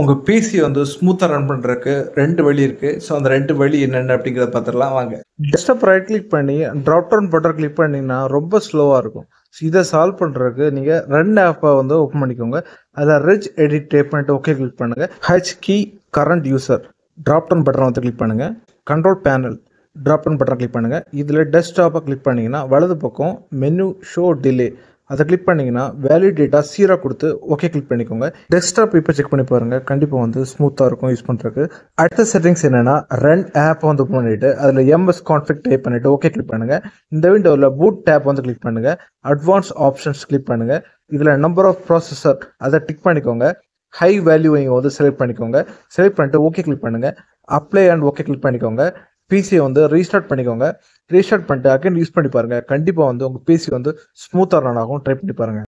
உங்கள் பிசி வந்து ஸ்மூத்தாக ரன் பண்ணுறதுக்கு ரெண்டு வழி இருக்குது ஸோ அந்த ரெண்டு வழி என்னென்ன அப்படிங்கிறத பார்த்துடலாம் வாங்க டெஸ்க்டாப் ரைட் கிளிக் பண்ணி ட்ராப் டவுன் பட்டர் கிளிக் பண்ணிங்கன்னா ரொம்ப ஸ்லோவாக இருக்கும் இதை சால்வ் பண்ணுறதுக்கு நீங்கள் ரெண்டு ஆப்பை வந்து ஓப்பன் பண்ணிக்கோங்க அதில் ரிச் எடிட் டேப் பண்ணிட்டு ஓகே கிளிக் பண்ணுங்கள் H key current user drop down பட்டனை வந்து கிளிக் பண்ணுங்கள் control panel drop down button click பண்ணுங்கள் இதில் டெஸ்க்டாப்பை கிளிக் பண்ணிங்கன்னா வலது பக்கம் மெனு ஷோ டிலே அதை கிளிக் பண்ணிங்கன்னா வேல்யூ டேட்டா சீராக கொடுத்து ஓகே கிளிக் பண்ணிக்கோங்க டெஸ்க்டாப் இப்போ செக் பண்ணி பாருங்கள் கண்டிப்பாக வந்து ஸ்மூத்தாக இருக்கும் யூஸ் பண்ணுறதுக்கு அடுத்த செட்டிங்ஸ் என்னென்னா ரெண்ட் ஆப் வந்து ஓப்பன் பண்ணிவிட்டு அதில் எம்எஸ் கான்ஃபிக் டைப் பண்ணிவிட்டு ஓகே கிளிக் பண்ணுங்கள் இந்த விண்டோவில் பூட் டேப் வந்து கிளிக் பண்ணுங்கள் அட்வான்ஸ் ஆப்ஷன்ஸ் கிளிக் பண்ணுங்கள் இதில் நம்பர் ஆஃப் ப்ராசஸர் அதை டிக் பண்ணிக்கோங்க ஹை வேல்யூ வந்து செலக்ட் பண்ணிக்கோங்க செலக்ட் பண்ணிட்டு ஓகே கிளிக் பண்ணுங்கள் அப்ளை அண்ட் ஓகே கிளிக் பண்ணிக்கோங்க பிசியை வந்து ரீஸ்டார்ட் பண்ணிக்கோங்க ரீஸ்டார்ட் பண்ணிட்டு அகைன் யூஸ் பண்ணி பாருங்கள் கண்டிப்பாக வந்து உங்கள் பிசி வந்து ஸ்மூத்தாக ரன் ஆகும் ட்ரை பண்ணி பாருங்கள்